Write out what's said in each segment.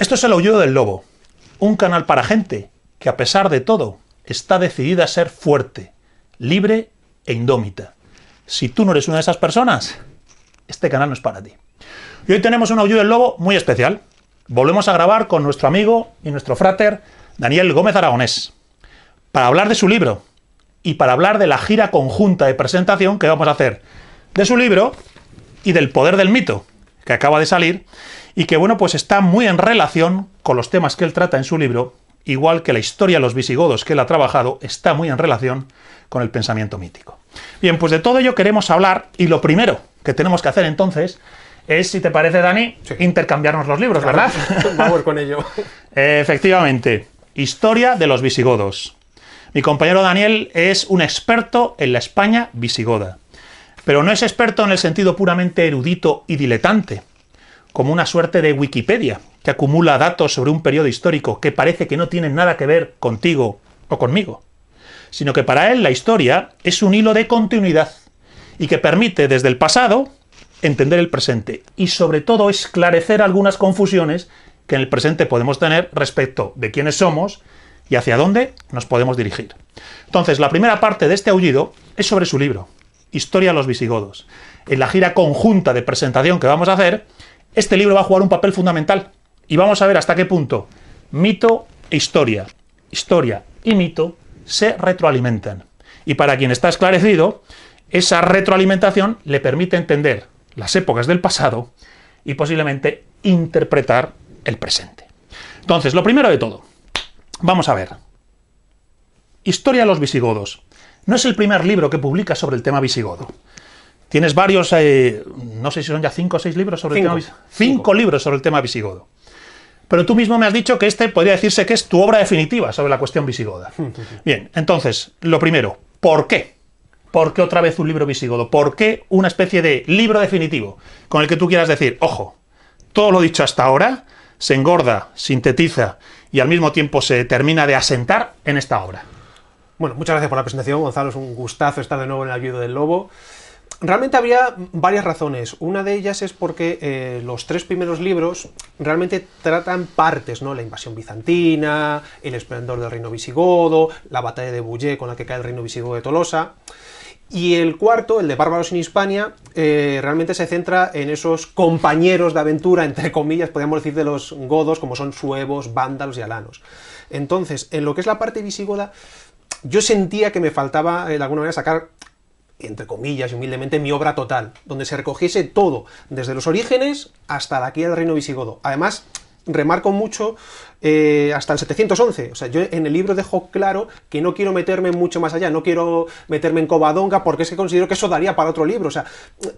Esto es el aullido del lobo, un canal para gente que a pesar de todo está decidida a ser fuerte, libre e indómita. Si tú no eres una de esas personas, este canal no es para ti. Y hoy tenemos un aullido del lobo muy especial. Volvemos a grabar con nuestro amigo y nuestro frater Daniel Gómez Aragonés para hablar de su libro y para hablar de la gira conjunta de presentación que vamos a hacer de su libro y del poder del mito, que acaba de salir y que, bueno, pues está muy en relación con los temas que él trata en su libro, igual que la historia de los visigodos que él ha trabajado está muy en relación con el pensamiento mítico. Bien, pues de todo ello queremos hablar y lo primero que tenemos que hacer entonces es, si te parece, Dani, intercambiarnos los libros, ¿verdad? Vamos con ello. Efectivamente, Historia de los visigodos. Mi compañero Daniel es un experto en la España visigoda pero no es experto en el sentido puramente erudito y diletante, como una suerte de Wikipedia que acumula datos sobre un periodo histórico que parece que no tiene nada que ver contigo o conmigo, sino que para él la historia es un hilo de continuidad y que permite desde el pasado entender el presente y sobre todo esclarecer algunas confusiones que en el presente podemos tener respecto de quiénes somos y hacia dónde nos podemos dirigir. Entonces, la primera parte de este aullido es sobre su libro, Historia de los visigodos. En la gira conjunta de presentación que vamos a hacer, este libro va a jugar un papel fundamental. Y vamos a ver hasta qué punto mito e historia, historia y mito se retroalimentan. Y para quien está esclarecido, esa retroalimentación le permite entender las épocas del pasado y posiblemente interpretar el presente. Entonces, lo primero de todo, vamos a ver. Historia de los visigodos. No es el primer libro que publica sobre el tema visigodo. Tienes varios, eh, no sé si son ya cinco o seis libros sobre el tema visigodo. cinco libros sobre el tema visigodo. Pero tú mismo me has dicho que este podría decirse que es tu obra definitiva sobre la cuestión visigoda. Bien, entonces, lo primero, ¿por qué? ¿Por qué otra vez un libro visigodo? ¿Por qué una especie de libro definitivo con el que tú quieras decir, ojo, todo lo dicho hasta ahora se engorda, sintetiza y al mismo tiempo se termina de asentar en esta obra? Bueno, muchas gracias por la presentación, Gonzalo. Es un gustazo estar de nuevo en el ayudo del lobo. Realmente había varias razones. Una de ellas es porque eh, los tres primeros libros realmente tratan partes, ¿no? La invasión bizantina, el esplendor del reino visigodo, la batalla de Bouillet con la que cae el reino visigodo de Tolosa. Y el cuarto, el de Bárbaros en Hispania, eh, realmente se centra en esos compañeros de aventura, entre comillas, podríamos decir, de los godos, como son suevos, vándalos y alanos. Entonces, en lo que es la parte visigoda, yo sentía que me faltaba eh, de alguna manera sacar entre comillas y humildemente, mi obra total, donde se recogiese todo, desde los orígenes hasta la aquí del reino visigodo. Además, remarco mucho eh, hasta el 711. O sea, yo en el libro dejo claro que no quiero meterme mucho más allá, no quiero meterme en Covadonga, porque es que considero que eso daría para otro libro. O sea,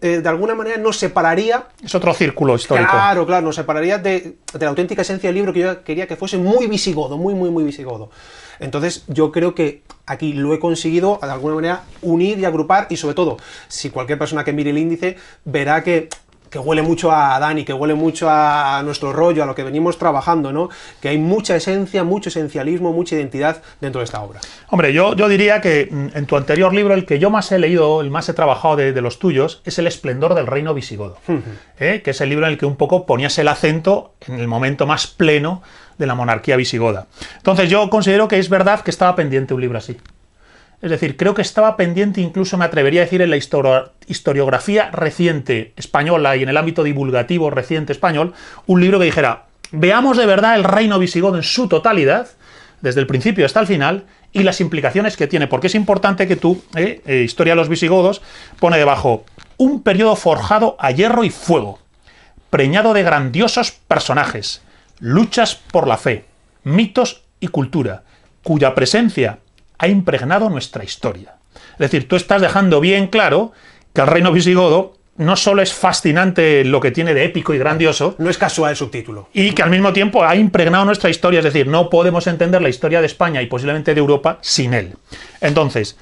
eh, de alguna manera nos separaría. Es otro círculo histórico. Claro, claro, nos separaría de la auténtica esencia del libro que yo quería que fuese muy visigodo, muy, muy, muy visigodo. Entonces yo creo que aquí lo he conseguido de alguna manera unir y agrupar y sobre todo, si cualquier persona que mire el índice verá que que huele mucho a Dani, que huele mucho a nuestro rollo, a lo que venimos trabajando, ¿no? Que hay mucha esencia, mucho esencialismo, mucha identidad dentro de esta obra. Hombre, yo, yo diría que mm, en tu anterior libro, el que yo más he leído, el más he trabajado de, los tuyos, es El esplendor del reino visigodo, ¿eh? que es el libro en el que un poco ponías el acento en el momento más pleno de la monarquía visigoda. Entonces yo considero que es verdad que estaba pendiente un libro así. Es decir, creo que estaba pendiente, incluso me atrevería a decir, en la historiografía reciente española y en el ámbito divulgativo reciente español, un libro que dijera, veamos de verdad el reino visigodo en su totalidad, desde el principio hasta el final, y las implicaciones que tiene. Porque es importante que tú, eh, eh, Historia de los visigodos, pone debajo un periodo forjado a hierro y fuego, preñado de grandiosos personajes, luchas por la fe, mitos y cultura, cuya presencia ha impregnado nuestra historia. Es decir, tú estás dejando bien claro que el reino visigodo no solo es fascinante lo que tiene de épico y grandioso. No es casual el subtítulo. Y que al mismo tiempo ha impregnado nuestra historia, es decir, no podemos entender la historia de España y posiblemente de Europa sin él. Entonces,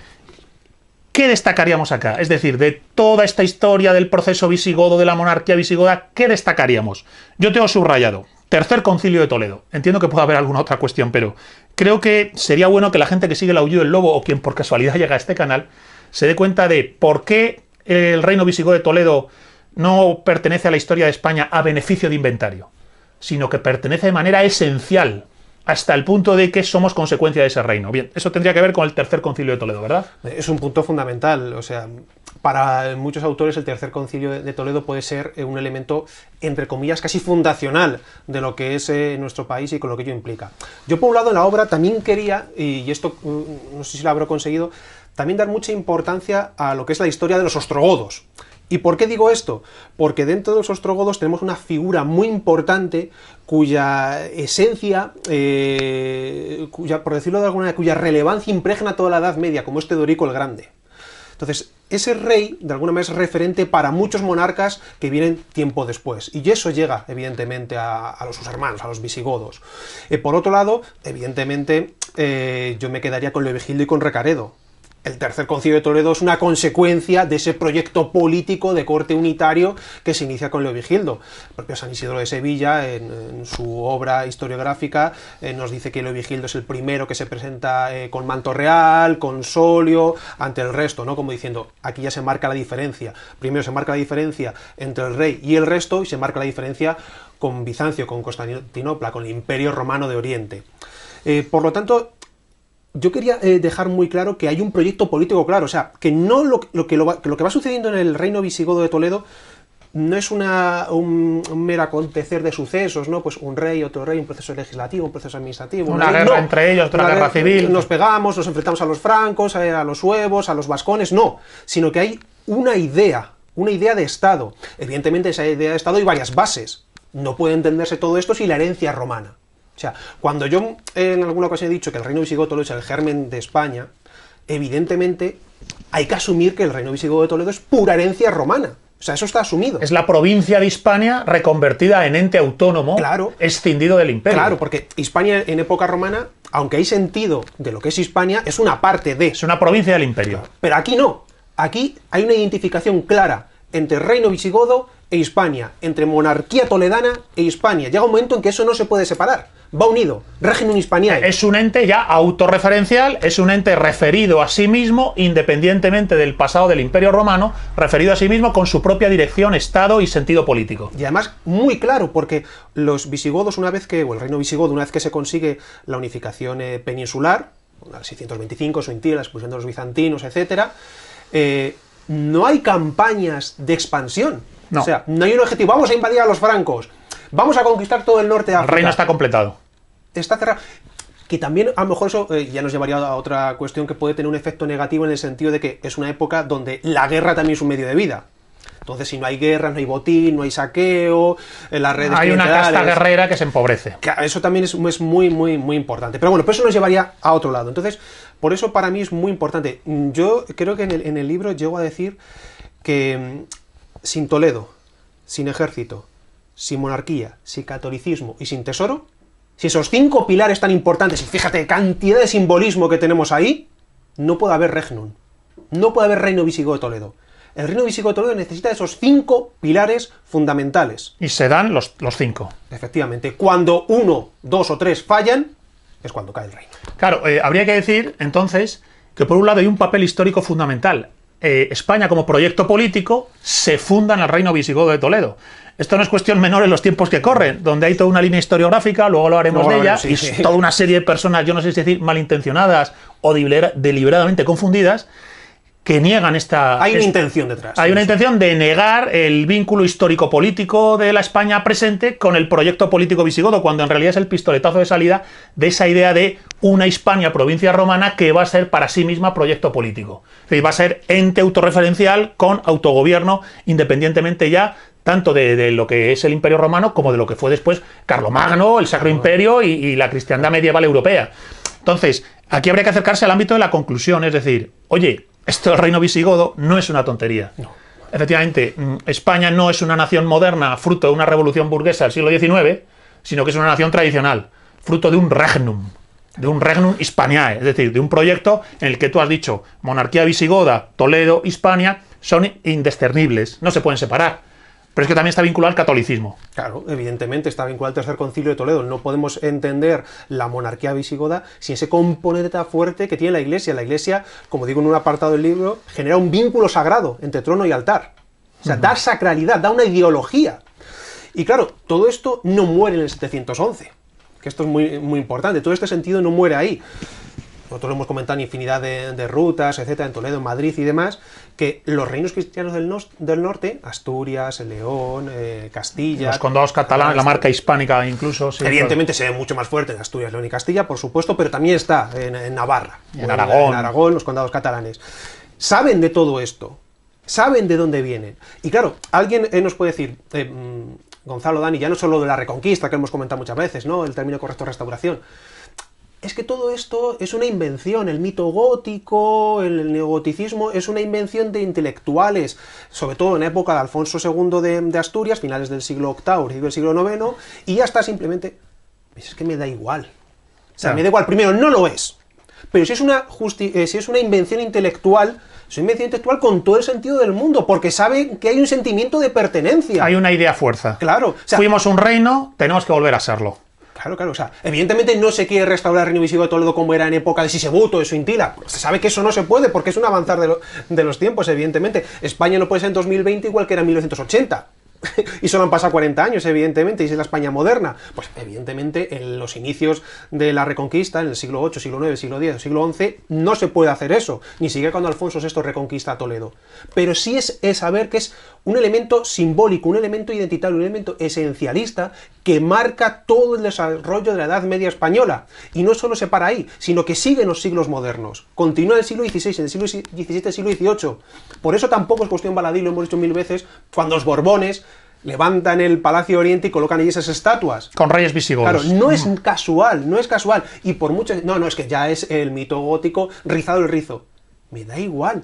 ¿qué destacaríamos acá? Es decir, de toda esta historia del proceso visigodo, de la monarquía visigoda, ¿qué destacaríamos? Yo tengo subrayado. Tercer concilio de Toledo. Entiendo que pueda haber alguna otra cuestión, pero creo que sería bueno que la gente que sigue el aullido del lobo o quien por casualidad llega a este canal se dé cuenta de por qué el reino visigodo de Toledo no pertenece a la historia de España a beneficio de inventario, sino que pertenece de manera esencial hasta el punto de que somos consecuencia de ese reino. Bien, eso tendría que ver con el tercer concilio de Toledo, ¿verdad? Es un punto fundamental, o sea, para muchos autores el tercer concilio de Toledo puede ser eh, un elemento, entre comillas, casi fundacional de lo que es eh, nuestro país y con lo que ello implica. Yo, por un lado, en la obra también quería, y esto mm, no sé si lo habré conseguido, también dar mucha importancia a lo que es la historia de los ostrogodos. ¿Y por qué digo esto? Porque dentro de los ostrogodos tenemos una figura muy importante cuya esencia, eh, cuya, por decirlo de alguna manera, cuya relevancia impregna toda la Edad Media, como este Dorico el Grande. Entonces, ese rey, de alguna manera, es referente para muchos monarcas que vienen tiempo después. Y eso llega, evidentemente, a, los sus hermanos, a los visigodos. Eh, por otro lado, evidentemente, eh, yo me quedaría con Levigildo y con Recaredo el Tercer Concilio de Toledo es una consecuencia de ese proyecto político de corte unitario que se inicia con Leovigildo. El propio San Isidro de Sevilla, en, su obra historiográfica, eh, nos dice que Leovigildo es el primero que se presenta eh, con manto real, con solio, ante el resto, ¿no? Como diciendo, aquí ya se marca la diferencia. Primero se marca la diferencia entre el rey y el resto, y se marca la diferencia con Bizancio, con Constantinopla, con el Imperio Romano de Oriente. Eh, por lo tanto, yo quería eh, dejar muy claro que hay un proyecto político claro, o sea, que no lo, que, lo va, que, va, sucediendo en el reino visigodo de Toledo no es una, un, mero acontecer de sucesos, ¿no? Pues un rey, otro rey, un proceso legislativo, un proceso administrativo. Una, guerra entre ellos, otra guerra, civil. Nos pegamos, nos enfrentamos a los francos, eh, a, los huevos, a los vascones, no, sino que hay una idea, una idea de Estado. Evidentemente esa idea de Estado hay varias bases. No puede entenderse todo esto sin la herencia romana. O sea, cuando yo en alguna ocasión he dicho que el reino visigodo es el germen de España, evidentemente hay que asumir que el reino visigodo de Toledo es pura herencia romana. O sea, eso está asumido. Es la provincia de Hispania reconvertida en ente autónomo, escindido del imperio. Claro, porque Hispania en época romana, aunque hay sentido de lo que es Hispania, es una parte de... Es una provincia del imperio. Pero aquí no. Aquí hay una identificación clara entre reino visigodo e Hispania, entre monarquía toledana e Hispania. Llega un momento en que eso no se puede separar va unido. Régimen Hispaniae. Es un ente ya autorreferencial, es un ente referido a sí mismo, independientemente del pasado del Imperio Romano, referido a sí mismo con su propia dirección, Estado y sentido político. Y además muy claro, porque los visigodos, una vez que, o el reino visigodo, una vez que se consigue la unificación eh, peninsular peninsular, 625, su la expulsión de los bizantinos, etc., eh, no hay campañas de expansión. O sea, no hay un objetivo, vamos a invadir a los francos, vamos a conquistar todo el norte de África. El reino está completado está cerrado. Que también, a lo mejor eso eh, ya nos llevaría a otra cuestión que puede tener un efecto negativo en el sentido de que es una época donde la guerra también es un medio de vida. Entonces, si no hay guerra, no hay botín, no hay saqueo, en eh, las redes. Hay una casta guerrera que se empobrece. eso también es, muy, muy, muy importante. Pero bueno, pero pues eso nos llevaría a otro lado. Entonces, por eso para mí es muy importante. Yo creo que en el, en el libro llego a decir que mm, sin Toledo, sin ejército, sin monarquía, sin catolicismo y sin tesoro, si esos cinco pilares tan importantes, y fíjate, cantidad de simbolismo que tenemos ahí, no puede haber regnum. No puede haber reino visigodo de Toledo. El reino visigodo de Toledo necesita esos cinco pilares fundamentales. Y se dan los, cinco. Efectivamente. Cuando uno, dos o tres fallan, es cuando cae el reino. Claro, eh, habría que decir entonces que por un lado hay un papel histórico fundamental. Eh, España como proyecto político se funda en el reino visigodo de Toledo. Esto no es cuestión menor en los tiempos que corren, donde hay toda una línea historiográfica, luego lo haremos de ella, y toda una serie de personas, yo no sé si decir malintencionadas o deliberadamente confundidas, que niegan esta... Hay una intención detrás. Hay una intención de negar el vínculo histórico-político de la España presente con el proyecto político visigodo, cuando en realidad es el pistoletazo de salida de esa idea de una Hispania provincia romana que va a ser para sí misma proyecto político. Es va a ser ente autorreferencial con autogobierno, independientemente ya tanto de, lo que es el Imperio Romano como de lo que fue después Carlomagno, el Sacro Imperio y, la cristiandad medieval europea. Entonces, aquí habría que acercarse al ámbito de la conclusión, es decir, oye, esto del reino visigodo no es una tontería. Efectivamente, mm, España no es una nación moderna fruto de una revolución burguesa del siglo XIX, sino que es una nación tradicional, fruto de un regnum, de un regnum hispaniae, es decir, de un proyecto en el que tú has dicho monarquía visigoda, Toledo, Hispania, son indiscernibles, no se pueden separar. Pero es que también está vinculado al catolicismo. Claro, evidentemente está vinculado al tercer concilio de Toledo. No podemos entender la monarquía visigoda sin ese componente tan fuerte que tiene la Iglesia. La Iglesia, como digo en un apartado del libro, genera un vínculo sagrado entre trono y altar. O sea, da sacralidad, da una ideología. Y claro, todo esto no muere en el 711, que esto es muy, muy importante. Todo este sentido no muere ahí. Nosotros lo hemos comentado en infinidad de, rutas, etcétera, en Toledo, en Madrid y demás, que los reinos cristianos del, norte, Asturias, León, eh, Castilla. Los condados catalanes, la marca hispánica incluso. evidentemente se ve mucho más fuerte en Asturias, León y Castilla, por supuesto, pero también está en, Navarra, en, Aragón. En Aragón, los condados catalanes. Saben de todo esto, saben de dónde vienen. Y claro, alguien eh, nos puede decir, eh, mm, Gonzalo Dani, ya no solo de la reconquista que hemos comentado muchas veces, ¿no? El término correcto restauración es que todo esto es una invención, el mito gótico, el neogoticismo, es una invención de intelectuales, sobre todo en época de Alfonso II de, Asturias, finales del siglo VIII, y del siglo IX, y ya está simplemente, pues es que me da igual. O sea, me da igual, primero, no lo es. Pero eh, si es una, invención intelectual, es una invención intelectual con todo el sentido del mundo, porque sabe que hay un sentimiento de pertenencia. Hay una idea fuerza. Claro. Fuimos un reino, tenemos que volver a serlo. Claro, claro, o sea, evidentemente no se quiere restaurar Reino de todo como era en época de Sisebuto, de Suintila. Se sabe que eso no se puede porque es un avanzar de, de los tiempos, evidentemente. España no puede ser en 2020 igual que era en 1980. y solo han pasado 40 años, evidentemente, y es la España moderna. Pues evidentemente en los inicios de la Reconquista, en el siglo VIII, siglo IX, siglo X, siglo XI, no se puede hacer eso, ni siquiera cuando Alfonso VI reconquista a Toledo. Pero sí es, saber que es un elemento simbólico, un elemento identitario, un elemento esencialista que marca todo el desarrollo de la Edad Media española. Y no solo se para ahí, sino que sigue en los siglos modernos. Continúa en el siglo XVI, en el siglo XVII, siglo XVIII. Por eso tampoco es cuestión baladí, lo hemos dicho mil veces, cuando los Borbones levantan el Palacio Oriente y colocan allí esas estatuas. Con reyes visigodos. Claro, no es mm. casual, no es casual. Y por mucho... No, no, es que ya es el mito gótico rizado el rizo. Me da igual.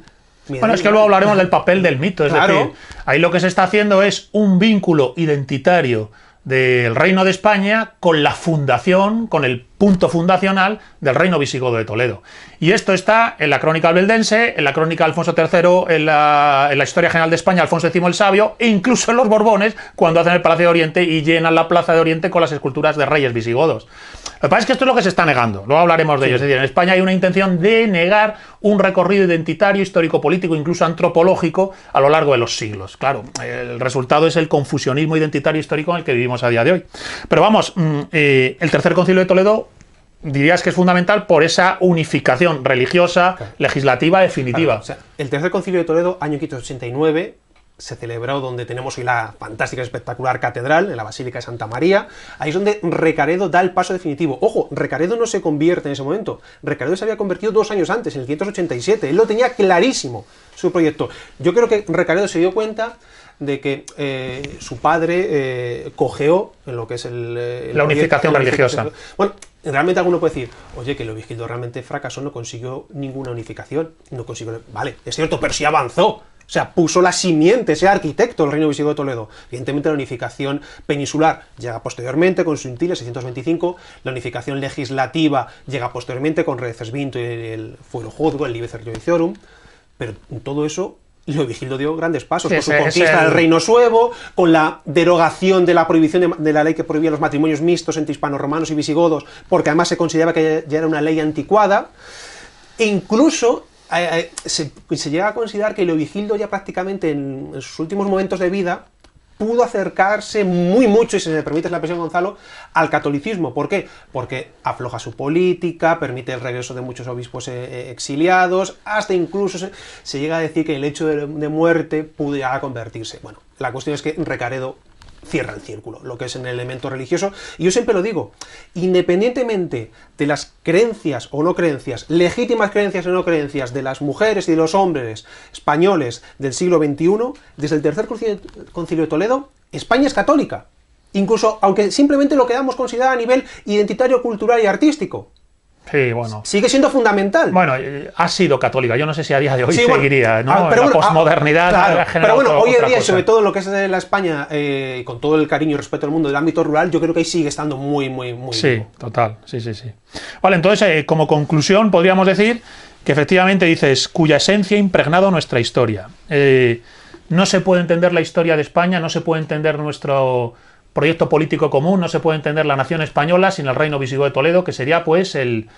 bueno, es que luego hablaremos del papel del mito. Es claro. decir, ahí lo que se está haciendo es un vínculo identitario del Reino de España con la fundación, con el punto fundacional del reino visigodo de Toledo. Y esto está en la crónica albeldense, en la crónica Alfonso III, en la, historia general de España, Alfonso X el Sabio, e incluso en los Borbones, cuando hacen el Palacio de Oriente y llenan la Plaza de Oriente con las esculturas de reyes visigodos. Lo que pasa es que esto es lo que se está negando, luego hablaremos de ello. Es decir, en España hay una intención de negar un recorrido identitario, histórico, político, incluso antropológico, a lo largo de los siglos. Claro, el resultado es el confusionismo identitario histórico en el que vivimos a día de hoy. Pero vamos, mm, eh, el tercer concilio de Toledo dirías que es fundamental por esa unificación religiosa, legislativa, definitiva. el tercer concilio de Toledo, año 589, se celebró donde tenemos hoy la fantástica, espectacular catedral, en la Basílica de Santa María. Ahí es donde Recaredo da el paso definitivo. Ojo, Recaredo no se convierte en ese momento. Recaredo se había convertido dos años antes, en el 587. Él lo tenía clarísimo, su proyecto. Yo creo que Recaredo se dio cuenta de que eh, su padre eh, cogeó en lo que es el, eh, la unificación religiosa. Bueno, realmente alguno puede decir, oye, que el obispo realmente fracasó, no consiguió ninguna unificación, no consiguió... Vale, es cierto, pero sí avanzó. O sea, puso la simiente, ese arquitecto el reino visigodo de Toledo. Evidentemente la unificación peninsular llega posteriormente con Suintila, 625, la unificación legislativa llega posteriormente con Vinto y el Fuero Juzgo, el Libe Religiorum, pero todo eso Leovigildo dio grandes pasos por con su conquista del reino suevo, con la derogación de la prohibición de, la ley que prohibía los matrimonios mixtos entre hispanoromanos y visigodos, porque además se consideraba que ya, era una ley anticuada, e incluso eh, eh, se, llega a considerar que Leovigildo ya prácticamente en sus últimos momentos de vida pudo acercarse muy mucho, y si se me permite la presión Gonzalo, al catolicismo. ¿Por qué? Porque afloja su política, permite el regreso de muchos obispos eh, eh, exiliados, hasta incluso se, llega a decir que el hecho de muerte pudiera convertirse. Bueno, la cuestión es que Recaredo cierra el círculo, lo que es en el elemento religioso. Y yo siempre lo digo, independientemente de las creencias o no creencias, legítimas creencias o no creencias de las mujeres y de los hombres españoles del siglo XXI, desde el tercer concilio de Toledo, España es católica. Incluso aunque simplemente lo quedamos considerado a nivel identitario, cultural y artístico. Sí, bueno. Sigue siendo fundamental. Bueno, eh, ha sido católica. Yo no sé si a día de hoy seguiría, ¿no? Ah, pero la bueno, ah, pero bueno, hoy en día, sobre todo lo que es la España, eh, con todo el cariño y respeto al mundo del ámbito rural, yo creo que ahí sigue estando muy, muy, muy. Sí, total. Sí, sí, sí. Vale, entonces, eh, como conclusión, podríamos decir que efectivamente dices, cuya esencia ha impregnado nuestra historia. no se puede entender la historia de España, no se puede entender nuestro proyecto político común, no se puede entender la nación española sin el reino visigodo de Toledo, que sería pues el,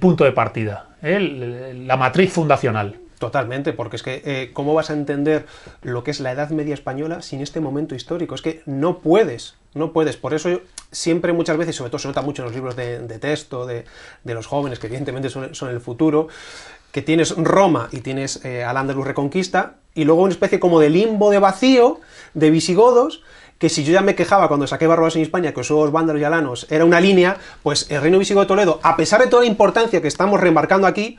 punto de partida, ¿eh? la matriz fundacional. Totalmente, porque es que, eh, ¿cómo vas a entender lo que es la Edad Media española sin este momento histórico? Es que no puedes, no puedes. Por eso siempre, muchas veces, sobre todo se nota mucho en los libros de, texto, de, de, los jóvenes, que evidentemente son, el futuro, que tienes Roma y tienes eh, al Andaluz Reconquista, y luego una especie como de limbo de vacío, de visigodos, que si yo ya me quejaba cuando saqué barros en España que esos Vándalos y Alanos era una línea, pues el reino visigodo de Toledo, a pesar de toda la importancia que estamos remarcando aquí,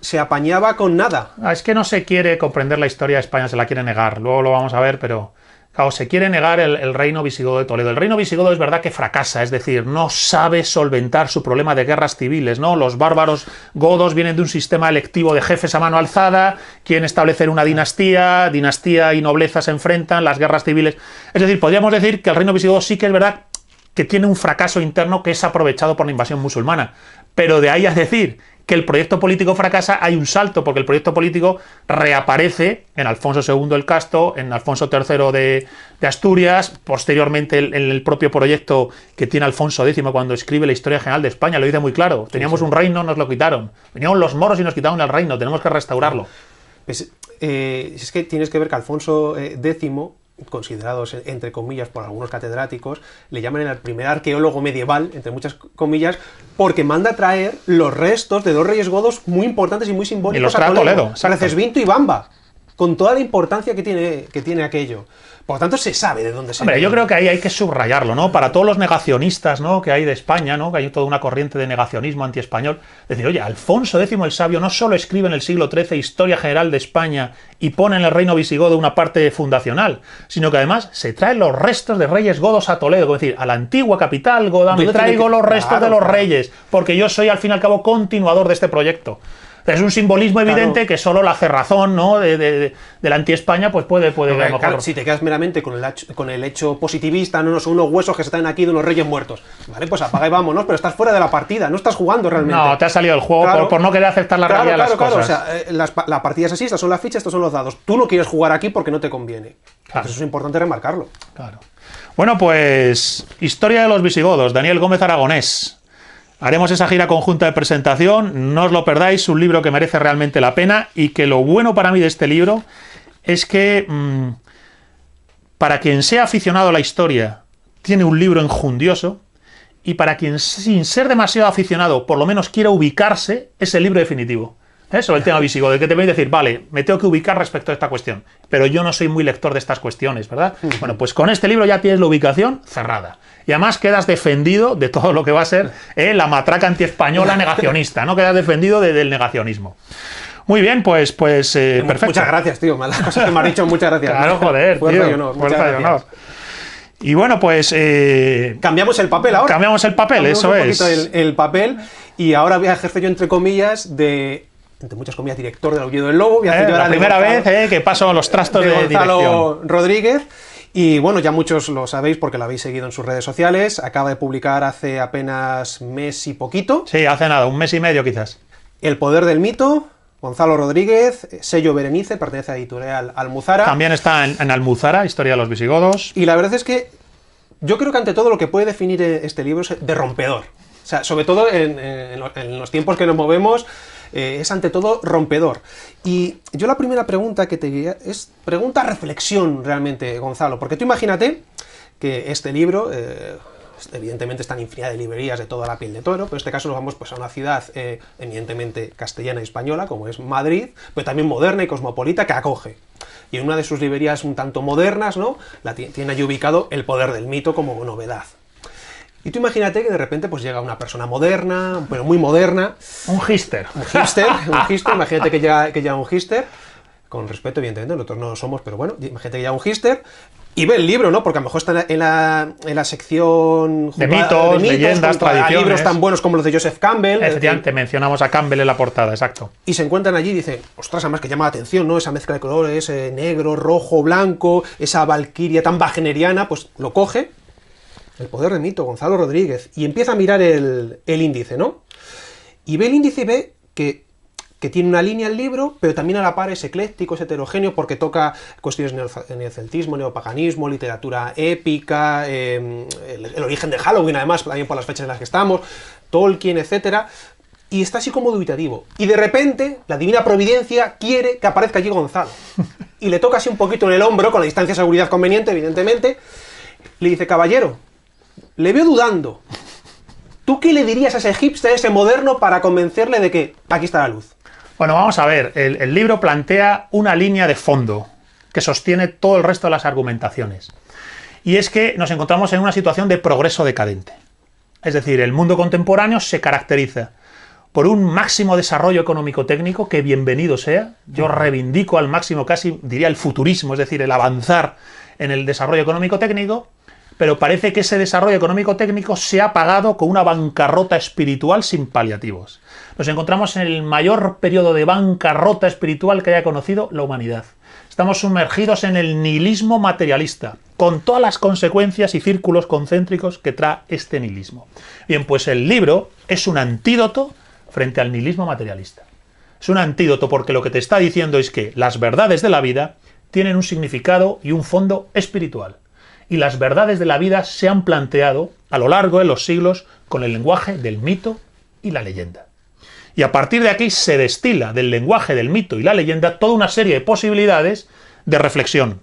se apañaba con nada. Ah, es que no se quiere comprender la historia de España, se la quiere negar. Luego lo vamos a ver, pero o se quiere negar el, reino visigodo de Toledo. El reino visigodo es verdad que fracasa, es decir, no sabe solventar su problema de guerras civiles, ¿no? Los bárbaros godos vienen de un sistema electivo de jefes a mano alzada, quieren establecer una dinastía, dinastía y nobleza se enfrentan, las guerras civiles. Es decir, podríamos decir que el reino visigodo sí que es verdad que tiene un fracaso interno que es aprovechado por la invasión musulmana. Pero de ahí a decir que el proyecto político fracasa, hay un salto, porque el proyecto político reaparece en Alfonso II el Casto, en Alfonso III de, Asturias, posteriormente en el, propio proyecto que tiene Alfonso X cuando escribe la historia general de España, lo dice muy claro, teníamos un reino, nos lo quitaron, venían los moros y nos quitaron el reino, tenemos que restaurarlo. Pues, eh, es que tienes que ver que Alfonso X eh, considerados entre comillas por algunos catedráticos, le llaman el primer arqueólogo medieval, entre muchas comillas, porque manda a traer los restos de dos reyes godos muy importantes y muy simbólicos. Y los a Toledo, y Bamba, con toda la importancia que tiene, que tiene aquello. Por lo tanto, se sabe de dónde se Hombre, yo creo que ahí hay que subrayarlo, ¿no? Para todos los negacionistas, ¿no? Que hay de España, ¿no? Que hay toda una corriente de negacionismo antiespañol. Decir, oye, Alfonso X el Sabio no solo escribe en el siglo XIII Historia General de España y pone en el reino visigodo una parte fundacional, sino que además se traen los restos de reyes godos a Toledo, es decir, a la antigua capital goda, me traigo los restos de los reyes, porque yo soy al fin y al cabo continuador de este proyecto es un simbolismo evidente que solo la cerrazón ¿no? de, la anti-España pues puede, puede claro, Si te quedas meramente con el, con el hecho positivista, no, son unos huesos que se están aquí de unos reyes muertos. Vale, pues apaga y vámonos, pero estás fuera de la partida, no estás jugando realmente. No, te ha salido el juego por, no querer aceptar la realidad de las cosas. O sea, eh, la partida es así, estas son las fichas, estos son los dados. Tú no quieres jugar aquí porque no te conviene. Claro. Eso es importante remarcarlo. Claro. Bueno, pues historia de los visigodos, Daniel Gómez Aragonés. Haremos esa gira conjunta de presentación, no os lo perdáis, un libro que merece realmente la pena y que lo bueno para mí de este libro es que mm, para quien sea aficionado a la historia, tiene un libro enjundioso y para quien sin ser demasiado aficionado, por lo menos quiera ubicarse, es el libro definitivo. Eso, ¿Eh? el tema de que te a decir, vale, me tengo que ubicar respecto a esta cuestión, pero yo no soy muy lector de estas cuestiones, ¿verdad? Bueno, pues con este libro ya tienes la ubicación cerrada. Y además quedas defendido de todo lo que va a ser ¿eh? la matraca antiespañola negacionista, ¿no? Quedas defendido del negacionismo. Muy bien, pues, pues eh, perfecto. Muchas gracias, tío. Las cosas que me has dicho, muchas gracias. Claro, joder, fuerza tío. Honor, fuerza de honor. Y bueno, pues. cambiamos el papel ahora. Cambiamos el papel, eso es. el papel y ahora voy a ejercer yo, entre comillas, de entre muchas comillas, director del Aullido del Lobo. Eh, la, primera vez eh, que paso los trastos de, de Gonzalo Rodríguez. Y bueno, ya muchos lo sabéis porque lo habéis seguido en sus redes sociales. Acaba de publicar hace apenas mes y poquito. Sí, hace nada, un mes y medio quizás. El poder del mito, Gonzalo Rodríguez, sello Berenice, pertenece a editorial Almuzara. También está en, Almuzara, Historia de los Visigodos. Y la verdad es que yo creo que ante todo lo que puede definir este libro es de rompedor. O sea, sobre todo en los tiempos que nos movemos, eh, es ante todo rompedor. Y yo la primera pregunta que te diría es pregunta reflexión realmente, Gonzalo, porque tú imagínate que este libro... Eh, este, evidentemente están infinidad de librerías de toda la piel de toro, pero en este caso nos vamos pues, a una ciudad eh, eminentemente castellana y española, como es Madrid, pero también moderna y cosmopolita, que acoge. Y en una de sus librerías un tanto modernas, ¿no? La tiene ahí ubicado El Poder del Mito como novedad. Y tú imagínate que de repente pues llega una persona moderna, bueno, muy moderna. Un gister. Un hipster, un imagínate que llega, un gister. con respeto evidentemente, nosotros no lo somos, pero bueno, imagínate que llega un hipster y ve el libro, ¿no? Porque a lo mejor está en la, en la sección de mitos, leyendas, tradiciones. libros tan buenos como los de Joseph Campbell. Efectivamente, mencionamos a Campbell en la portada, exacto. Y se encuentran allí y dicen, ostras, además que llama la atención, ¿no? Esa mezcla de colores, eh, negro, rojo, blanco, esa valquiria tan wagneriana, pues lo coge el poder de mito, Gonzalo Rodríguez, y empieza a mirar el, índice, ¿no? Y ve el índice y ve que tiene una línea el libro, pero también a la par es ecléctico, es heterogéneo, porque toca cuestiones neoceltismo, neopaganismo, literatura épica, em, el, origen de Halloween, además, también por las fechas en las que estamos, Tolkien, etc. Y está así como dubitativo. Y de repente, la divina providencia quiere que aparezca allí Gonzalo. Y le toca así un poquito en el hombro, con la distancia de seguridad conveniente, evidentemente. Le dice, caballero, le veo dudando. ¿Tú qué le dirías a ese hipster, ese moderno, para convencerle de que aquí está la luz? Bueno, vamos a ver, el, el libro plantea una línea de fondo que sostiene todo el resto de las argumentaciones. Y es que nos encontramos en una situación de progreso decadente. Es decir, el mundo contemporáneo se caracteriza por un máximo desarrollo económico-técnico que bienvenido sea. Yo reivindico al máximo casi, diría, el futurismo, es decir, el avanzar en el desarrollo económico-técnico, pero parece que ese desarrollo económico-técnico se ha pagado con una bancarrota espiritual sin paliativos. Nos encontramos en el mayor periodo de bancarrota espiritual que haya conocido la humanidad. Estamos sumergidos en el nihilismo materialista, con todas las consecuencias y círculos concéntricos que trae este nihilismo. Bien, pues el libro es un antídoto frente al nihilismo materialista. Es un antídoto porque lo que te está diciendo es que las verdades de la vida tienen un significado y un fondo espiritual y las verdades de la vida se han planteado a lo largo de los siglos con el lenguaje del mito y la leyenda. Y a partir de aquí se destila del lenguaje del mito y la leyenda toda una serie de posibilidades de reflexión,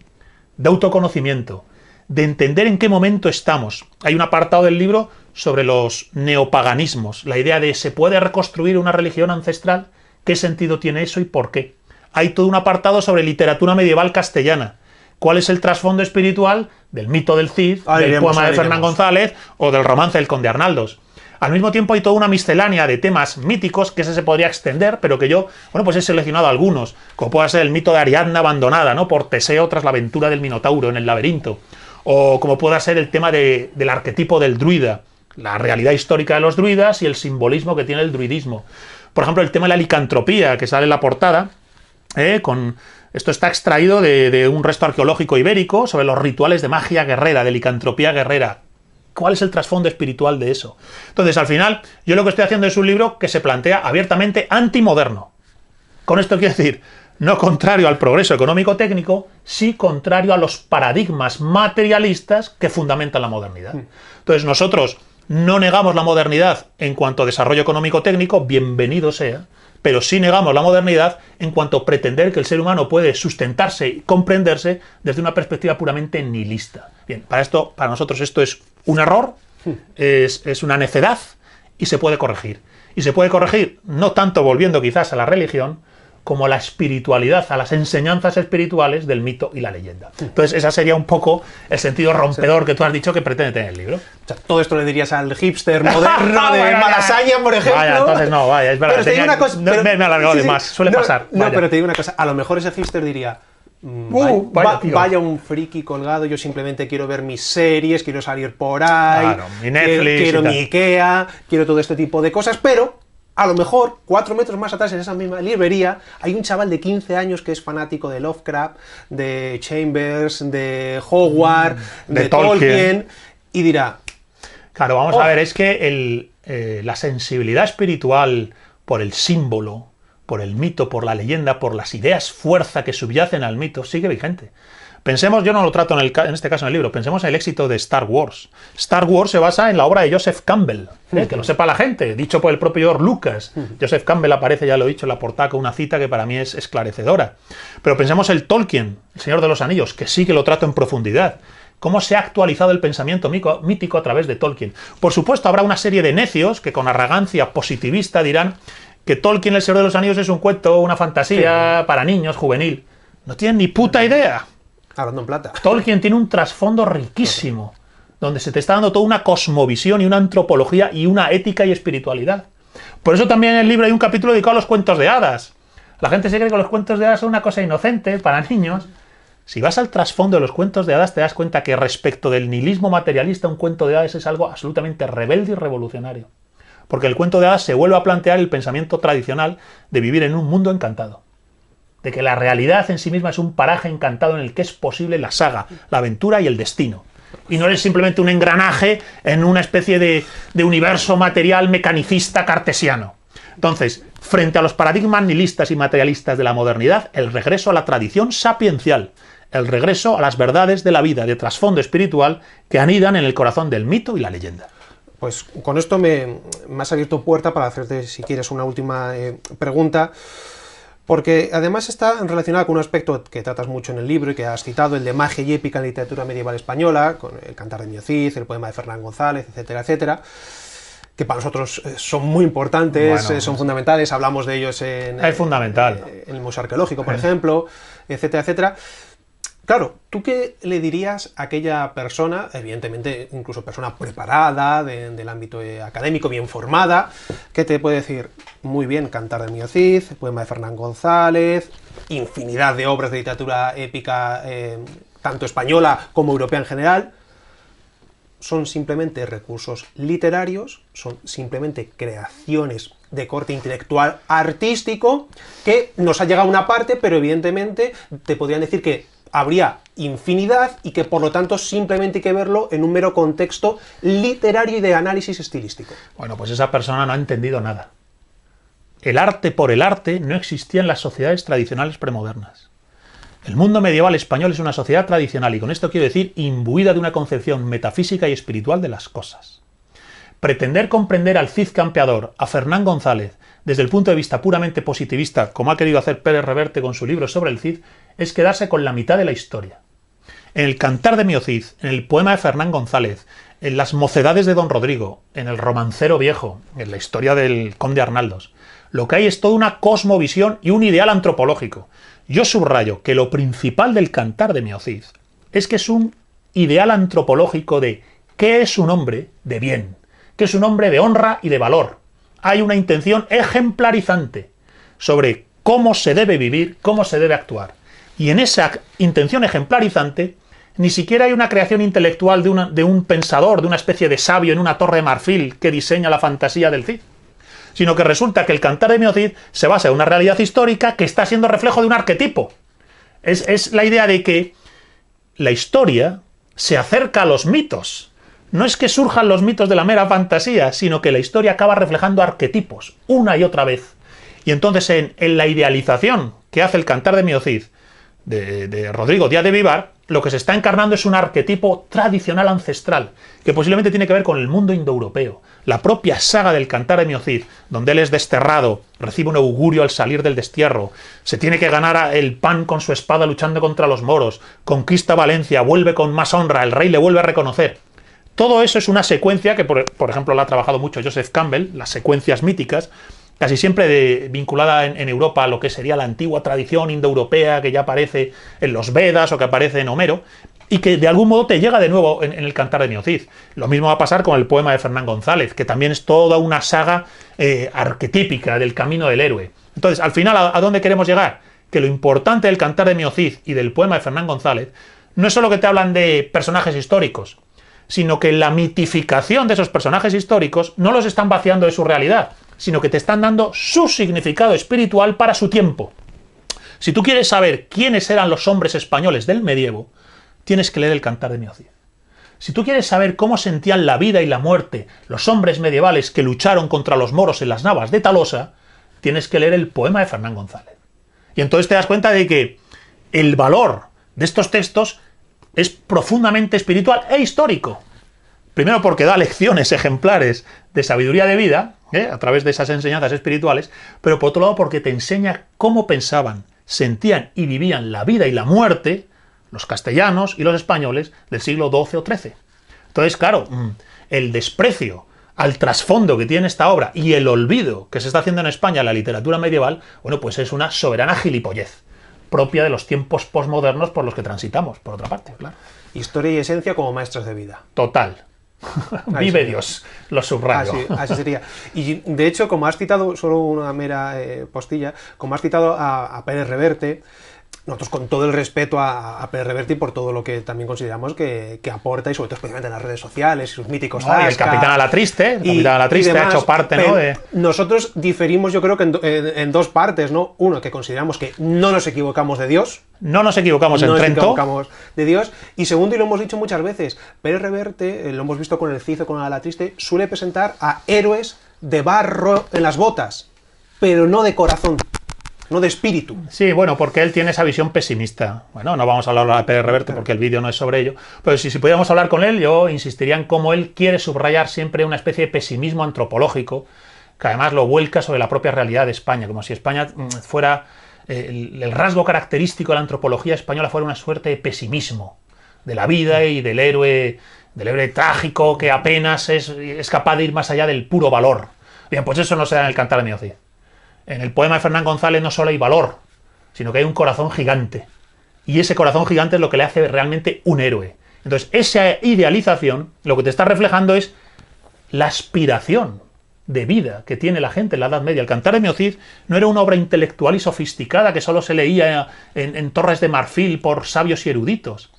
de autoconocimiento, de entender en qué momento estamos. Hay un apartado del libro sobre los neopaganismos, la idea de se puede reconstruir una religión ancestral, qué sentido tiene eso y por qué. Hay todo un apartado sobre literatura medieval castellana, cuál es el trasfondo espiritual del mito del Cid, del poema de Fernán González o del romance del Conde Arnaldos. Al mismo tiempo hay toda una miscelánea de temas míticos que ese se podría extender, pero que yo, bueno, pues he seleccionado algunos, como pueda ser el mito de Ariadna abandonada, ¿no? Por Teseo tras la aventura del Minotauro en el laberinto, o como pueda ser el tema del arquetipo del druida, la realidad histórica de los druidas y el simbolismo que tiene el druidismo. Por ejemplo, el tema de la licantropía, que sale en la portada, ¿eh? con esto está extraído de, un resto arqueológico ibérico sobre los rituales de magia guerrera, de licantropía guerrera. ¿Cuál es el trasfondo espiritual de eso? Entonces, al final, yo lo que estoy haciendo es un libro que se plantea abiertamente antimoderno. Con esto quiero decir, no contrario al progreso económico técnico, sí contrario a los paradigmas materialistas que fundamentan la modernidad. Mm. Entonces, nosotros no negamos la modernidad en cuanto a desarrollo económico técnico, bienvenido sea pero sí negamos la modernidad en cuanto a pretender que el ser humano puede sustentarse y comprenderse desde una perspectiva puramente nihilista. Bien, para, esto, para nosotros esto es un error, es una necedad y se puede corregir. Y se puede corregir no tanto volviendo quizás a la religión, como la espiritualidad, a las enseñanzas espirituales del mito y la leyenda. Entonces, ese sería un poco el sentido rompedor que tú has dicho que pretende tener el libro. O sea, todo esto le dirías al hipster moderno de Malasaña, por ejemplo. Vaya, entonces no, vaya, es verdad. Pero te digo una cosa, no, pero, me, he alargado de más, suele pasar. No, pero te digo una cosa, a lo mejor ese hipster diría, mm, Uh, vaya, un friki colgado, yo simplemente quiero ver mis series, quiero salir por ahí, claro, mi Netflix, quiero mi Ikea, quiero todo este tipo de cosas, pero a lo mejor, cuatro metros más atrás, en esa misma librería, hay un chaval de 15 años que es fanático de Lovecraft, de Chambers, de Howard, mm, de, Tolkien. y dirá... Claro, vamos a oh". ver, es que eh, la sensibilidad espiritual por el símbolo, por el mito, por la leyenda, por las ideas fuerza que subyacen al mito, sigue vigente. Pensemos, yo no lo trato en, este caso en el libro, pensemos en el éxito de Star Wars. Star Wars se basa en la obra de Joseph Campbell, el ¿eh? que lo sepa la gente, dicho por el propio George Lucas. Joseph Campbell aparece, ya lo he dicho, en la portada con una cita que para mí es esclarecedora. Pero pensemos el Tolkien, el Señor de los Anillos, que sí que lo trato en profundidad cómo se ha actualizado el pensamiento mítico a través de Tolkien. Por supuesto, habrá una serie de necios que con arrogancia positivista dirán que Tolkien, el Señor de los Anillos, es un cuento, una fantasía para niños, juvenil. No tienen ni puta idea. Hablando en plata. Tolkien tiene un trasfondo riquísimo, donde se te está dando toda una cosmovisión y una antropología y una ética y espiritualidad. Por eso también en el libro hay un capítulo dedicado a los cuentos de hadas. La gente se cree que los cuentos de hadas son una cosa inocente para niños. Si vas al trasfondo de los cuentos de hadas, te das cuenta que respecto del nihilismo materialista, un cuento de hadas es algo absolutamente rebelde y revolucionario. Porque el cuento de hadas se vuelve a plantear el pensamiento tradicional de vivir en un mundo encantado de que la realidad en sí misma es un paraje encantado en el que es posible la saga, la aventura y el destino. Y no es simplemente un engranaje en una especie de, de universo material mecanicista cartesiano. Entonces, frente a los paradigmas nihilistas y materialistas de la modernidad, el regreso a la tradición sapiencial, el regreso a las verdades de la vida de trasfondo espiritual que anidan en el corazón del mito y la leyenda. Pues con esto me, has abierto puerta para hacerte, si quieres, una última eh, pregunta porque además está relacionado con un aspecto que tratas mucho en el libro y que has citado, el de magia y épica en literatura medieval española, con el cantar de Cid, el poema de Fernán González, etcétera, etcétera que para nosotros eh, son muy importantes, eh, son pues fundamentales, hablamos de ellos en, eh, en el Museo Arqueológico, por ejemplo, etcétera, etcétera. Claro, ¿tú qué le dirías a aquella persona, evidentemente incluso persona preparada, del ámbito eh, académico, bien formada, que te puede decir, muy bien, Cantar de Miocid, poema de Fernán González, infinidad de obras de literatura épica, eh, tanto española como europea en general, son simplemente recursos literarios, son simplemente creaciones de corte intelectual artístico, que nos ha llegado una parte, pero evidentemente te podrían decir que habría infinidad y que por lo tanto simplemente hay que verlo en un mero contexto literario y de análisis estilístico. Bueno, pues esa persona no ha entendido nada. El arte por el arte no existía en las sociedades tradicionales premodernas. El mundo medieval español es una sociedad tradicional y con esto quiero decir imbuida de una concepción metafísica y espiritual de las cosas. Pretender comprender al Cid campeador, a Fernán González, desde el punto de vista puramente positivista, como ha querido hacer Pérez Reverte con su libro sobre el Cid, es quedarse con la mitad de la historia. En el Cantar de Miocid, en el poema de Fernán González, en las mocedades de Don Rodrigo, en el romancero viejo, en la historia del conde Arnaldos, lo que hay es toda una cosmovisión y un ideal antropológico. Yo subrayo que lo principal del Cantar de Miocid es que es un ideal antropológico de qué es un hombre de bien, qué es un hombre de honra y de valor. Hay una intención ejemplarizante sobre cómo se debe vivir, cómo se debe actuar. Y en esa intención ejemplarizante, ni siquiera hay una creación intelectual de, un pensador, de una especie de sabio en una torre de marfil que diseña la fantasía del Cid sino que resulta que el cantar de Miocid se basa en una realidad histórica que está siendo reflejo de un arquetipo. Es, la idea de que la historia se acerca a los mitos. No es que surjan los mitos de la mera fantasía, sino que la historia acaba reflejando arquetipos, una y otra vez. Y entonces en, en la idealización que hace el cantar de Miocid de, Rodrigo Díaz de Vivar, lo que se está encarnando es un arquetipo tradicional ancestral, que posiblemente tiene que ver con el mundo indoeuropeo. La propia saga del Cantar de Miocid, donde él es desterrado, recibe un augurio al salir del destierro, se tiene que ganar el pan con su espada luchando contra los moros, conquista Valencia, vuelve con más honra, el rey le vuelve a reconocer. Todo eso es una secuencia que, por ejemplo, la ha trabajado mucho Joseph Campbell, las secuencias míticas, casi siempre vinculada en, Europa a lo que sería la antigua tradición indoeuropea que ya aparece en los Vedas o que aparece en Homero, y que de algún modo te llega de nuevo en, el cantar de Miocid. Lo mismo va a pasar con el poema de Fernán González, que también es toda una saga eh, arquetípica del camino del héroe. Entonces, al final, ¿a, dónde queremos llegar? Que lo importante del cantar de Miocid y del poema de Fernán González no es solo que te hablan de personajes históricos, sino que la mitificación de esos personajes históricos no los están vaciando de su realidad, sino que te están dando su significado espiritual para su tiempo. Si tú quieres saber quiénes eran los hombres españoles del medievo, tienes que leer el Cantar de Mioci... Si tú quieres saber cómo sentían la vida y la muerte los hombres medievales que lucharon contra los moros en las navas de Talosa, tienes que leer el poema de Fernán González. Y entonces te das cuenta de que el valor de estos textos es profundamente espiritual e histórico. Primero porque da lecciones ejemplares de sabiduría de vida, ¿eh? a través de esas enseñanzas espirituales, pero por otro lado porque te enseña cómo pensaban, sentían y vivían la vida y la muerte los castellanos y los españoles del siglo XII o XIII. Entonces, claro, mm. el desprecio al trasfondo que tiene esta obra y el olvido que se está haciendo en España a la literatura medieval, bueno, pues es una soberana gilipollez propia de los tiempos posmodernos por los que transitamos, por otra parte, claro. Historia y esencia como maestros de vida. Total, Vive Dios, lo subrayo. Así, sería. Y de hecho, como has citado, solo una mera eh, postilla, como has citado a, a Pérez Reverte, nosotros con todo el respeto a, a y por todo lo que también consideramos que, aporta y sobre todo especialmente en las redes sociales y sus míticos y el Capitán a la Triste, el y, Capitán la Triste ha hecho parte, ¿no? Nosotros diferimos yo creo que en, dos partes, ¿no? Uno, que consideramos que no nos equivocamos de Dios. No nos equivocamos no nos equivocamos de Dios. Y segundo, y lo hemos dicho muchas veces, Pérez Reverte, eh, lo hemos visto con el Cizo, con la Triste, suele presentar a héroes de barro en las botas, pero no de corazón no de espíritu. Sí, bueno, porque él tiene esa visión pesimista. Bueno, no vamos a hablar de Pérez Reverte porque el vídeo no es sobre ello, pero si, si pudiéramos hablar con él, yo insistiría en cómo él quiere subrayar siempre una especie de pesimismo antropológico, que además lo vuelca sobre la propia realidad de España, como si España mm, fuera... Eh, el, rasgo característico de la antropología española fuera una suerte de pesimismo de la vida y del héroe del héroe trágico que apenas es, capaz de ir más allá del puro valor. Bien, pues eso no será en el cantar de mi en el poema de Fernán González no solo hay valor, sino que hay un corazón gigante. Y ese corazón gigante es lo que le hace realmente un héroe. Entonces, esa idealización lo que te está reflejando es la aspiración de vida que tiene la gente en la Edad Media. El Cantar de Miocid no era una obra intelectual y sofisticada que solo se leía en, en torres de marfil por sabios y eruditos.